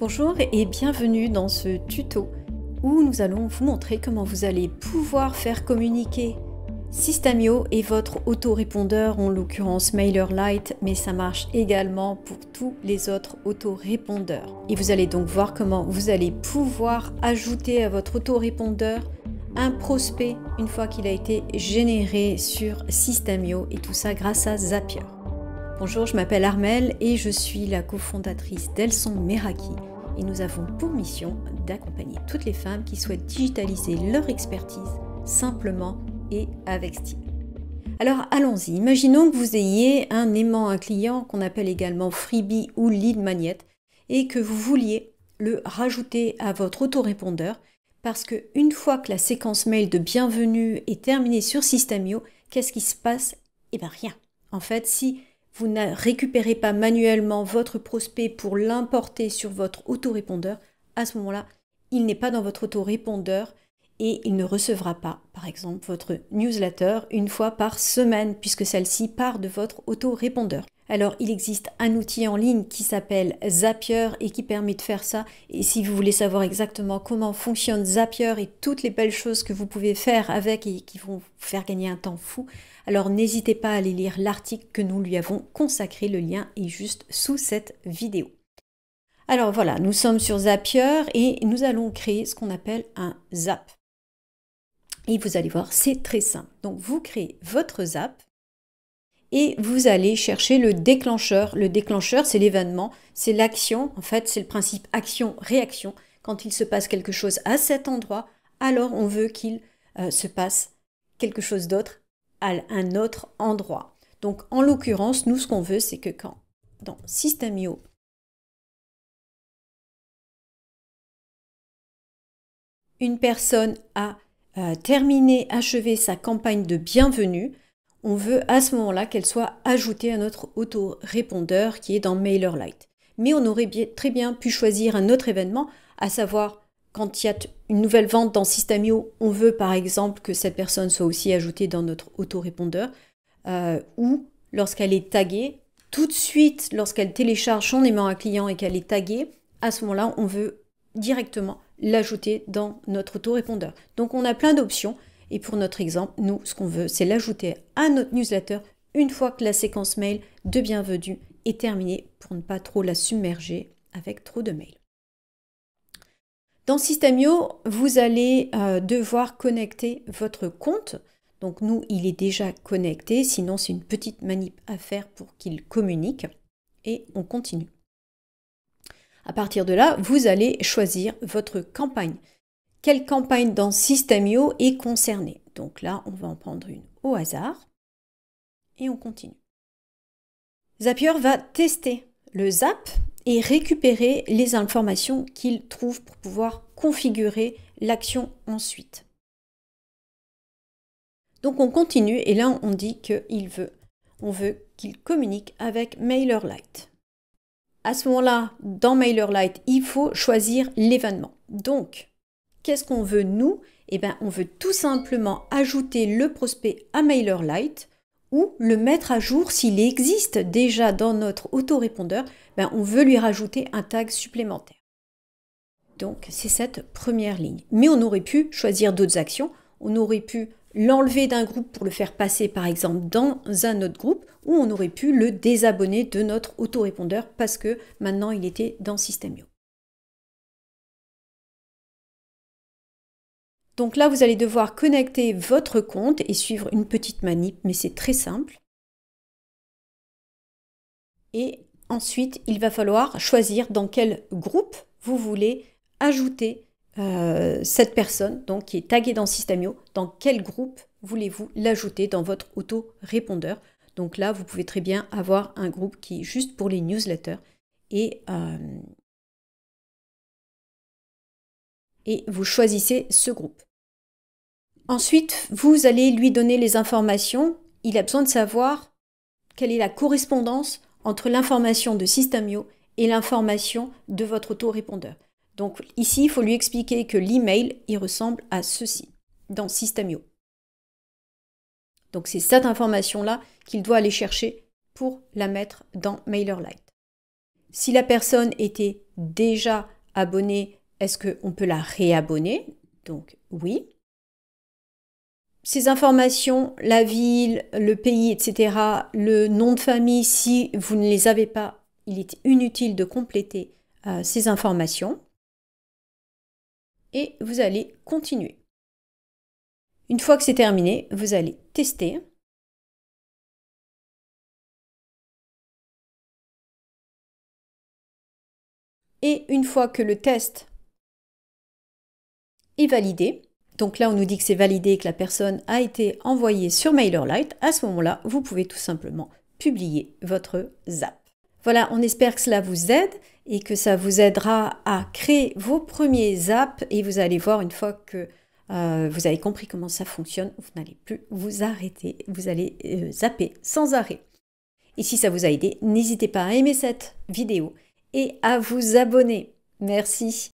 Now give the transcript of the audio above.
Bonjour et bienvenue dans ce tuto où nous allons vous montrer comment vous allez pouvoir faire communiquer Systamio et votre autorépondeur, en l'occurrence MailerLite, mais ça marche également pour tous les autres autorépondeurs. Et vous allez donc voir comment vous allez pouvoir ajouter à votre autorépondeur un prospect une fois qu'il a été généré sur Systamio et tout ça grâce à Zapier. Bonjour, je m'appelle Armel et je suis la cofondatrice d'Elson Meraki et nous avons pour mission d'accompagner toutes les femmes qui souhaitent digitaliser leur expertise simplement et avec style. Alors allons-y, imaginons que vous ayez un aimant, un client qu'on appelle également freebie ou lead magnet et que vous vouliez le rajouter à votre autorépondeur parce que une fois que la séquence mail de bienvenue est terminée sur Systemio, qu'est-ce qui se passe Eh bien rien. En fait, si vous ne récupérez pas manuellement votre prospect pour l'importer sur votre autorépondeur, à ce moment-là, il n'est pas dans votre autorépondeur et il ne recevra pas, par exemple, votre newsletter une fois par semaine, puisque celle-ci part de votre autorépondeur. Alors il existe un outil en ligne qui s'appelle Zapier et qui permet de faire ça. Et si vous voulez savoir exactement comment fonctionne Zapier et toutes les belles choses que vous pouvez faire avec et qui vont vous faire gagner un temps fou, alors n'hésitez pas à aller lire l'article que nous lui avons consacré. Le lien est juste sous cette vidéo. Alors voilà, nous sommes sur Zapier et nous allons créer ce qu'on appelle un Zap. Et vous allez voir, c'est très simple. Donc vous créez votre Zap et vous allez chercher le déclencheur. Le déclencheur, c'est l'événement, c'est l'action, en fait, c'est le principe action-réaction. Quand il se passe quelque chose à cet endroit, alors on veut qu'il euh, se passe quelque chose d'autre à un autre endroit. Donc en l'occurrence, nous ce qu'on veut, c'est que quand dans Systemio, une personne a euh, terminé, achevé sa campagne de bienvenue, on veut à ce moment-là qu'elle soit ajoutée à notre autorépondeur qui est dans MailerLite. Mais on aurait très bien pu choisir un autre événement, à savoir quand il y a une nouvelle vente dans Systemio, on veut par exemple que cette personne soit aussi ajoutée dans notre autorépondeur, euh, ou lorsqu'elle est taguée, tout de suite lorsqu'elle télécharge son aimant à client et qu'elle est taguée, à ce moment-là, on veut directement l'ajouter dans notre autorépondeur. Donc on a plein d'options et pour notre exemple, nous, ce qu'on veut, c'est l'ajouter à notre newsletter une fois que la séquence mail de bienvenue est terminée pour ne pas trop la submerger avec trop de mails. Dans Systemio, vous allez euh, devoir connecter votre compte. Donc nous, il est déjà connecté, sinon c'est une petite manip à faire pour qu'il communique. Et on continue. À partir de là, vous allez choisir votre campagne quelle campagne dans Systemio est concernée. Donc là, on va en prendre une au hasard et on continue. Zapier va tester le ZAP et récupérer les informations qu'il trouve pour pouvoir configurer l'action ensuite. Donc on continue et là on dit qu'il veut, on veut qu'il communique avec MailerLite. À ce moment-là, dans MailerLite, il faut choisir l'événement. Donc qu'est-ce qu'on veut nous Eh ben, on veut tout simplement ajouter le prospect à MailerLite ou le mettre à jour s'il existe déjà dans notre autorépondeur. Ben, on veut lui rajouter un tag supplémentaire. Donc, c'est cette première ligne. Mais on aurait pu choisir d'autres actions. On aurait pu l'enlever d'un groupe pour le faire passer par exemple dans un autre groupe ou on aurait pu le désabonner de notre autorépondeur parce que maintenant il était dans Systemio. Donc là, vous allez devoir connecter votre compte et suivre une petite manip, mais c'est très simple. Et ensuite, il va falloir choisir dans quel groupe vous voulez ajouter euh, cette personne, donc qui est taguée dans Systemio, dans quel groupe voulez-vous l'ajouter dans votre auto-répondeur. Donc là, vous pouvez très bien avoir un groupe qui est juste pour les newsletters et euh, vous choisissez ce groupe. Ensuite, vous allez lui donner les informations. Il a besoin de savoir quelle est la correspondance entre l'information de Systemio et l'information de votre autorépondeur. Donc ici, il faut lui expliquer que l'email, il ressemble à ceci dans Systemio. Donc c'est cette information-là qu'il doit aller chercher pour la mettre dans MailerLite. Si la personne était déjà abonnée, est-ce qu'on peut la réabonner Donc oui ces informations, la ville, le pays, etc., le nom de famille, si vous ne les avez pas, il est inutile de compléter euh, ces informations. Et vous allez continuer. Une fois que c'est terminé, vous allez tester. Et une fois que le test est validé, donc là, on nous dit que c'est validé, que la personne a été envoyée sur MailerLite. À ce moment-là, vous pouvez tout simplement publier votre ZAP. Voilà, on espère que cela vous aide et que ça vous aidera à créer vos premiers zaps et vous allez voir une fois que euh, vous avez compris comment ça fonctionne, vous n'allez plus vous arrêter, vous allez euh, zapper sans arrêt. Et si ça vous a aidé, n'hésitez pas à aimer cette vidéo et à vous abonner. Merci.